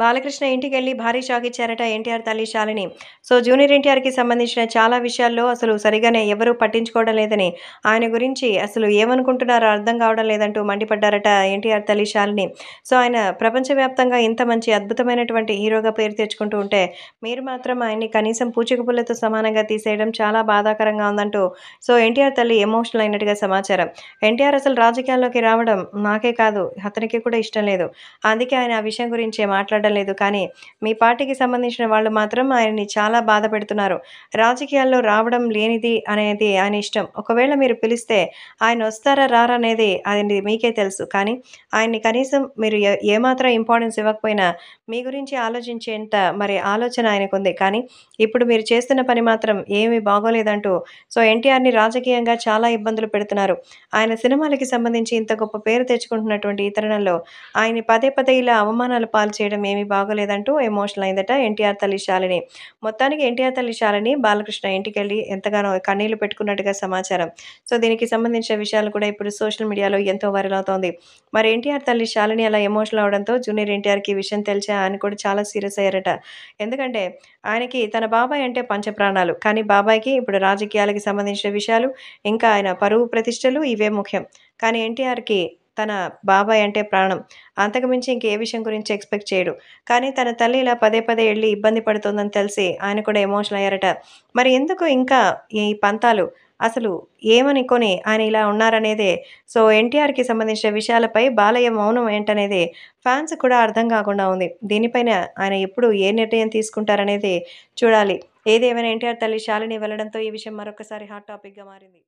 బాలకృష్ణ ఇంటికి వెళ్ళి భారీ షాక్ ఇచ్చారట ఎన్టీఆర్ తల్లి శాలిని సో జూనియర్ ఎన్టీఆర్కి సంబంధించిన చాలా విషయాల్లో అసలు సరిగానే ఎవరూ పట్టించుకోవడం లేదని ఆయన గురించి అసలు ఏమనుకుంటున్నారో అర్థం కావడం లేదంటూ మండిపడ్డారట ఎన్టీఆర్ తల్లి శాలిని సో ఆయన ప్రపంచవ్యాప్తంగా ఇంత మంచి అద్భుతమైనటువంటి హీరోగా పేరు తెచ్చుకుంటూ ఉంటే మీరు మాత్రం ఆయన్ని కనీసం పూచికపుల్లతో సమానంగా తీసేయడం చాలా బాధాకరంగా ఉందంటూ సో ఎన్టీఆర్ తల్లి ఎమోషనల్ అయినట్టుగా సమాచారం ఎన్టీఆర్ అసలు రాజకీయాల్లోకి రావడం నాకే కాదు అతనికి కూడా ఇష్టం లేదు అందుకే ఆయన ఆ విషయం గురించి మాట్లాడారు మాట్లాడడం లేదు కానీ మీ పార్టీకి సంబంధించిన వాళ్ళు మాత్రం ఆయన్ని చాలా బాధ పెడుతున్నారు రాజకీయాల్లో రావడం లేనిది అనేది ఆయన ఇష్టం ఒకవేళ మీరు పిలిస్తే ఆయన వస్తారా రారా అనేది అది మీకే తెలుసు కానీ ఆయన్ని కనీసం మీరు ఏమాత్రం ఇంపార్టెన్స్ ఇవ్వకపోయినా మీ గురించి ఆలోచించేంత మరి ఆలోచన ఆయనకు ఉంది కానీ ఇప్పుడు మీరు చేస్తున్న పని మాత్రం ఏమీ బాగోలేదంటూ సో ఎన్టీఆర్ని రాజకీయంగా చాలా ఇబ్బందులు పెడుతున్నారు ఆయన సినిమాలకి సంబంధించి ఇంత గొప్ప పేరు తెచ్చుకుంటున్నటువంటి ఈ తరుణంలో ఆయన్ని పదే పదే ఇలా అవమానాలు పాలు చేయడం ఏమీ బాగోలేదంటూ ఎమోషనల్ అయిందట ఎన్టీఆర్ తల్లి శాలిని మొత్తానికి ఎన్టీఆర్ తల్లి శాలిని బాలకృష్ణ ఇంటికి వెళ్ళి ఎంతగానో కన్నీళ్లు పెట్టుకున్నట్టుగా సమాచారం సో దీనికి సంబంధించిన విషయాలు కూడా ఇప్పుడు సోషల్ మీడియాలో ఎంతో వైరల్ అవుతోంది మరి ఎన్టీఆర్ తల్లి శాలిని అలా ఎమోషనల్ అవడంతో జూనియర్ ఎన్టీఆర్కి విషయం తెలిసే ఆయన కూడా చాలా సీరియస్ అయ్యారట ఎందుకంటే ఆయనకి తన బాబాయ్ అంటే పంచప్రాణాలు కానీ బాబాయ్కి ఇప్పుడు రాజకీయాలకి సంబంధించిన విషయాలు ఇంకా ఆయన పరువు ప్రతిష్టలు ఇవే ముఖ్యం కానీ ఎన్టీఆర్కి తన బాబాయ్ అంటే ప్రాణం అంతకుమించి ఇంకే విషయం గురించి ఎక్స్పెక్ట్ చేయడు కానీ తన తల్లి ఇలా పదే పదే వెళ్ళి ఇబ్బంది పడుతుందని తెలిసి ఆయన కూడా ఎమోషనల్ అయ్యారట మరి ఎందుకు ఇంకా ఈ పంతాలు అసలు ఏమని కొని ఆయన ఇలా ఉన్నారనేదే సో ఎన్టీఆర్కి సంబంధించిన విషయాలపై బాలయ్య మౌనం ఏంటనేది ఫ్యాన్స్ కూడా అర్థం కాకుండా ఉంది దీనిపైన ఆయన ఎప్పుడు ఏ నిర్ణయం తీసుకుంటారనేది చూడాలి ఏదేమైనా ఎన్టీఆర్ తల్లి శాలిని వెళ్లడంతో ఈ విషయం మరొకసారి హాట్ టాపిక్గా మారింది